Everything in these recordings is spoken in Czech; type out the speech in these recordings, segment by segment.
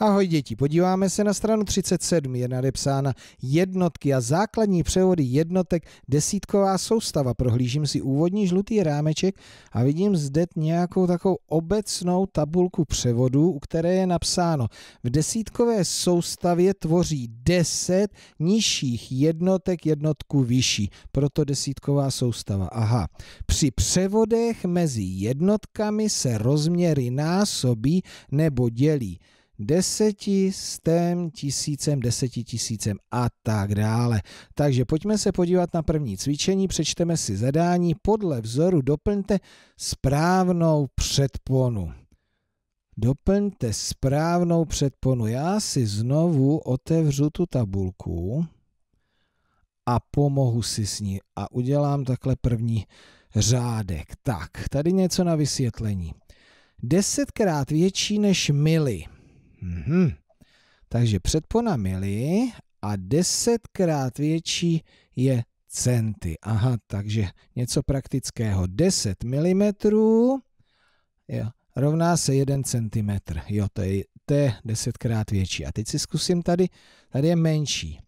Ahoj děti, podíváme se na stranu 37, je nadepsána jednotky a základní převody jednotek desítková soustava. Prohlížím si úvodní žlutý rámeček a vidím zde nějakou takovou obecnou tabulku převodů, u které je napsáno v desítkové soustavě tvoří 10 nižších jednotek jednotku vyšší, proto desítková soustava. Aha, při převodech mezi jednotkami se rozměry násobí nebo dělí. Deseti desetistém tisícem, deseti tisícem a tak dále. Takže pojďme se podívat na první cvičení, přečteme si zadání, podle vzoru doplňte správnou předponu. Doplňte správnou předponu. Já si znovu otevřu tu tabulku a pomohu si s ní a udělám takhle první řádek. Tak, tady něco na vysvětlení. Desetkrát větší než mily Mhm. Takže předpona mili a desetkrát větší je centy. Aha, takže něco praktického. 10 mm jo, rovná se 1 cm. Jo, to je, to je desetkrát větší. A teď si zkusím tady, tady je menší.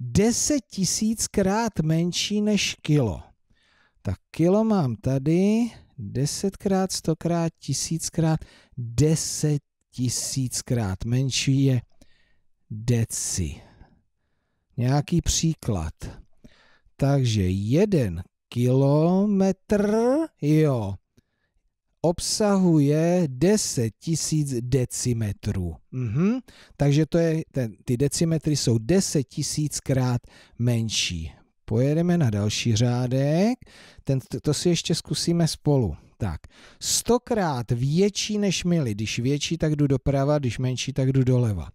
10 tisíckrát menší než kilo. Tak kilo mám tady, desetkrát, stokrát, tisíckrát, deset tisíckrát menší je deci. Nějaký příklad. Takže jeden kilometr, jo, obsahuje 10 tisíc decimetrů. Mhm. Takže to je, ten, ty decimetry jsou 10 tisíckrát menší. Pojedeme na další řádek, ten, to, to si ještě zkusíme spolu. Tak, stokrát větší než mily. Když větší, tak jdu doprava, když menší, tak jdu doleva.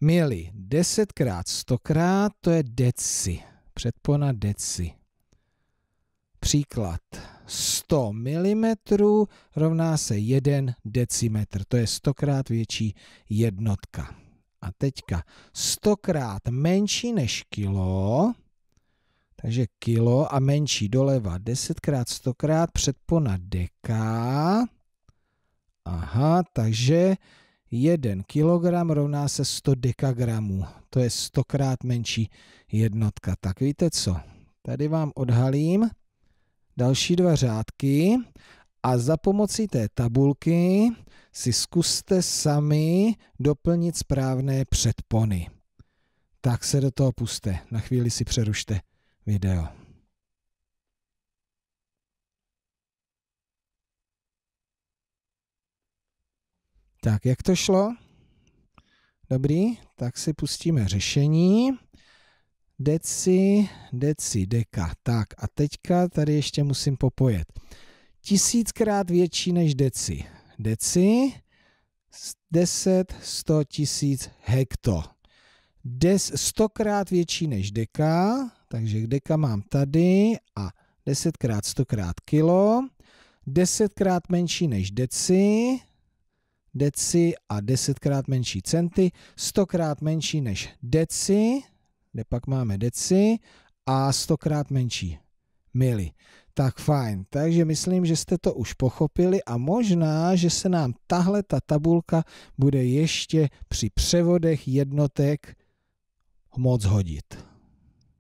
Mily, desetkrát, stokrát, to je deci. Předpona deci. Příklad. 100 mm rovná se 1 decimetr. To je stokrát větší jednotka. A teďka stokrát menší než kilo takže kilo a menší doleva 10 x 100 x předpona deka. Aha, takže 1 kilogram rovná se 100 dekagramů. To je 100 x menší jednotka. Tak víte co? Tady vám odhalím další dva řádky a za pomocí té tabulky si zkuste sami doplnit správné předpony. Tak se do toho puste. Na chvíli si přerušte video. Tak, jak to šlo? Dobrý, tak si pustíme řešení. Deci, deci, deka. Tak a teďka tady ještě musím popojet. Tisíckrát větší než deci. Deci, 10, 100 tisíc hekto. Des, stokrát větší než deka, takže deka mám tady a 10 krát 100 krát kilo, 10 krát menší než deci, deci a 10 krát menší centy, 100 krát menší než deci, kde pak máme deci a 100 krát menší mili. Tak fajn, takže myslím, že jste to už pochopili a možná, že se nám tahle ta tabulka bude ještě při převodech jednotek moc hodit.